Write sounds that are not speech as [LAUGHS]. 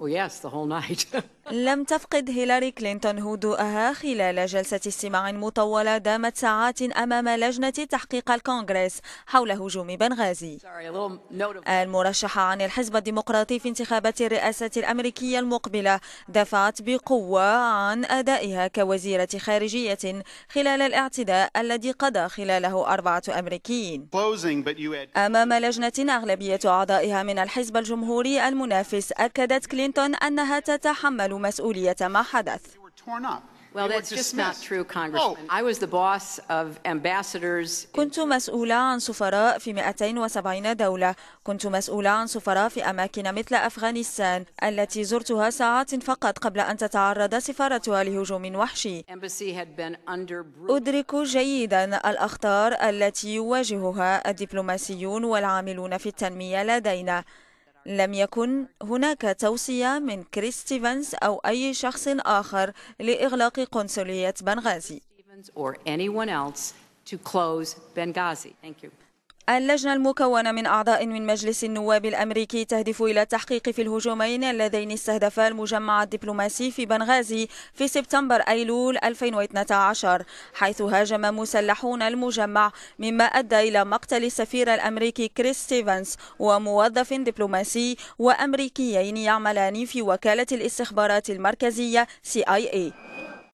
Well, yes, the whole night. [LAUGHS] لم تفقد هيلاري كلينتون هدوءها خلال جلسة استماع مطولة دامت ساعات أمام لجنة تحقيق الكونغرس حول هجوم بنغازي المرشحة عن الحزب الديمقراطي في انتخابات الرئاسة الأمريكية المقبلة دفعت بقوة عن أدائها كوزيرة خارجية خلال الاعتداء الذي قضى خلاله أربعة أمريكيين أمام لجنة أغلبية أعضائها من الحزب الجمهوري المنافس أكدت كلينتون أنها تتحمل مسؤولية ما حدث كنت مسؤولة عن سفراء في 270 دولة كنت مسؤولة عن سفراء في أماكن مثل أفغانستان التي زرتها ساعات فقط قبل أن تتعرض سفارتها لهجوم وحشي أدرك جيدا الأخطار التي يواجهها الدبلوماسيون والعاملون في التنمية لدينا لم يكن هناك توصية من كريس ستيفنز أو أي شخص آخر لإغلاق قنصلية بنغازي. اللجنة المكونة من أعضاء من مجلس النواب الأمريكي تهدف إلى التحقيق في الهجومين اللذين استهدفا المجمع الدبلوماسي في بنغازي في سبتمبر أيلول 2012 حيث هاجم مسلحون المجمع مما أدى إلى مقتل السفير الأمريكي كريس ستيفنس وموظف دبلوماسي وأمريكيين يعملان في وكالة الاستخبارات المركزية CIA